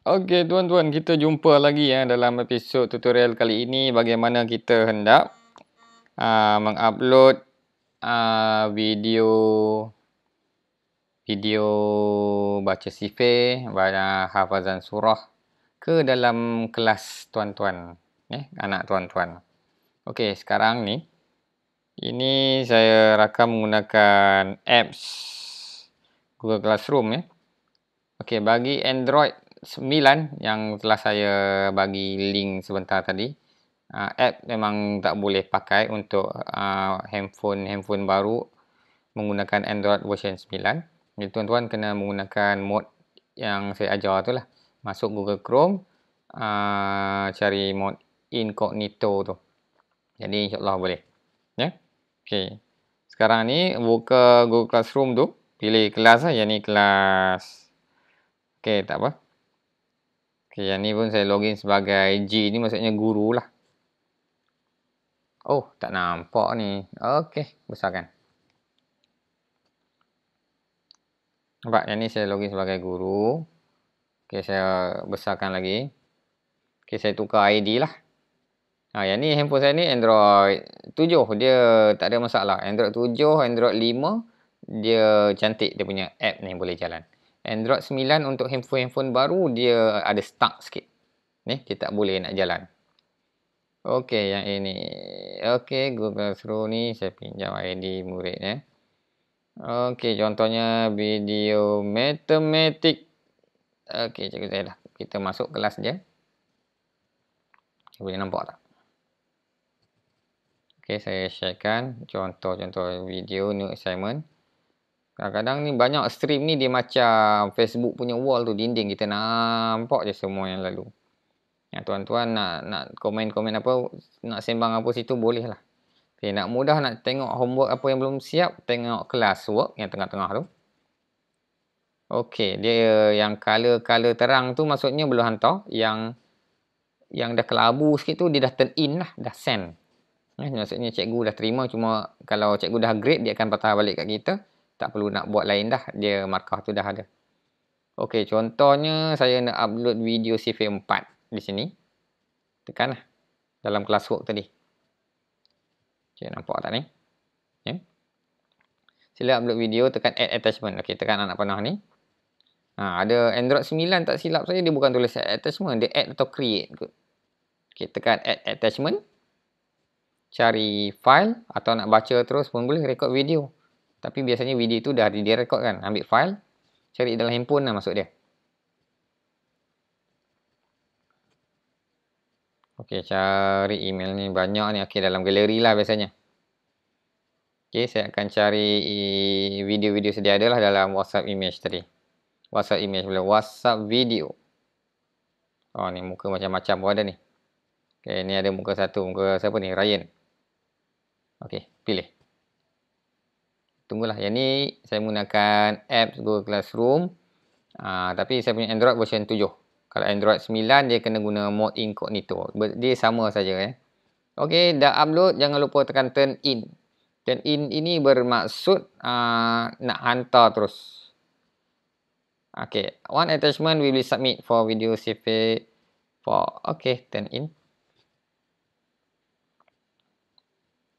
Okey, tuan-tuan, kita jumpa lagi ya dalam episod tutorial kali ini bagaimana kita hendak aa, ah, mengupload aa, ah, video video baca sifir, baca hafazan surah ke dalam kelas tuan-tuan, eh, anak tuan-tuan. Okey, sekarang ni ini saya rakam menggunakan apps Google Classroom ya. Okey, bagi Android sembilan yang telah saya bagi link sebentar tadi. Uh, app memang tak boleh pakai untuk uh, handphone handphone baru menggunakan Android version sembilan. Jadi tuan-tuan kena menggunakan mode yang saya ajar tu lah. Masuk Google Chrome, uh, cari mode incognito tu. Jadi insyaAllah boleh. Ya? Yeah? Okay. Sekarang ni buka Google Classroom tu. Pilih kelas lah. Yang ni kelas. Okay, tak apa. Okay, yang ni pun saya login sebagai G ni maksudnya guru lah. Oh, tak nampak ni. Okay, besarkan. Nampak, yang ni saya login sebagai guru. Okay, saya besarkan lagi. Okay, saya tukar ID lah. Ha, yang ni handphone saya ni Android 7. Dia tak ada masalah. Android 7, Android 5. Dia cantik dia punya app ni boleh jalan. Android 9 untuk handphone-handphone baru dia ada stuck sikit. Ni kita tak boleh nak jalan. Okey yang ini. Okey Google Chrome ni saya pinjam ID murid ya. Okey contohnya video matematik. Okey cikgu saya dah. Kita masuk kelas je. Boleh nampak tak? Okey saya sharekan contoh-contoh video new assignment. Kadang-kadang ha, ni banyak stream ni dia macam Facebook punya wall tu dinding kita nampak je semua yang lalu. Ya tuan-tuan nak nak komen-komen apa nak sembang apa situ boleh lah. Okay, nak mudah nak tengok homework apa yang belum siap, tengok kelas work yang tengah-tengah tu. Okey, dia yang color-color terang tu maksudnya belum hantar. Yang yang dah kelabu sikit tu dia dah turn in lah, dah send. Eh, maksudnya cikgu dah terima cuma kalau cikgu dah grade dia akan patah balik kat kita tak perlu nak buat lain dah dia markah tu dah ada Okey, contohnya saya nak upload video CV4 di sini tekan lah dalam classwork tadi okay, nampak tak ni yeah. sila upload video tekan add attachment Okey, tekan anak panah ni ha, ada android 9 tak silap saya dia bukan tulis add attachment dia add atau create kot Okey, tekan add attachment cari file atau nak baca terus pun boleh rekod video tapi biasanya video itu dah direkod kan. Ambil file. Cari dalam handphone lah masuk dia. Okey, cari email ni banyak ni. Okey, dalam galeri lah biasanya. Okey, saya akan cari video-video sedia ada lah dalam WhatsApp image tadi. WhatsApp image boleh. WhatsApp video. Oh, ni muka macam-macam pun ada ni. Okey, ni ada muka satu. Muka siapa ni? Ryan. Okey, pilih tunggulah. Yang ni saya menggunakan apps Google Classroom. Uh, tapi saya punya Android version 7. Kalau Android 9 dia kena guna mode incognito. Dia sama saja eh. Okey, dah upload jangan lupa tekan turn in. Turn in ini bermaksud uh, nak hantar terus. Okey, one attachment will be submit for video CV for. Okey, turn in.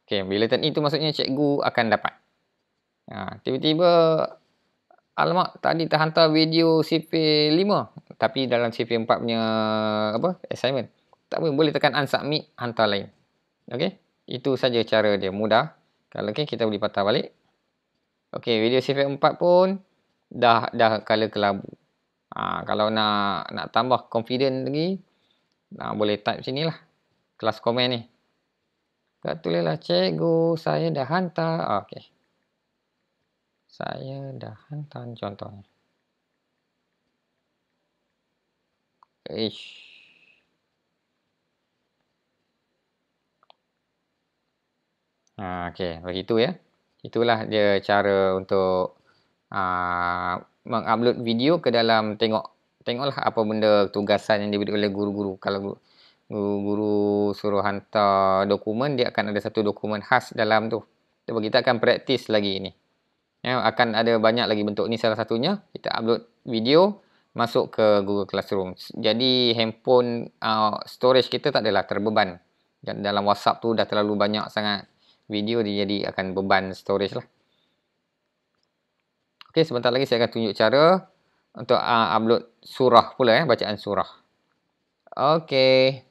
Okey, bila turn in tu maksudnya cikgu akan dapat. Ha, tiba-tiba alamak tadi terhantar video CP5 tapi dalam CP4 punya apa assignment. Tak apa boleh tekan unsubmit hantar lain. Okay, Itu saja cara dia mudah. Kalau okey kita boleh patah balik. Okay, video CP4 pun dah dah color kelabu. Ha, kalau nak nak tambah confident lagi nak boleh type sini lah. Kelas komen ni. Tak tulislah cikgu saya dah hantar. Okay saya dah hantar contohnya. Ish. Ha, okay, begitu ya. Itulah dia cara untuk uh, mengupload video ke dalam tengok tengoklah apa benda tugasan yang diberi oleh guru-guru. Kalau guru-guru suruh hantar dokumen, dia akan ada satu dokumen khas dalam tu. kita akan praktis lagi ini. Ya, akan ada banyak lagi bentuk ni salah satunya kita upload video masuk ke Google Classroom. Jadi handphone uh, storage kita tak adalah terbeban. Dan dalam WhatsApp tu dah terlalu banyak sangat video dia jadi akan beban storage lah. Okey, sebentar lagi saya akan tunjuk cara untuk uh, upload surah pula ya, eh, bacaan surah. Okey.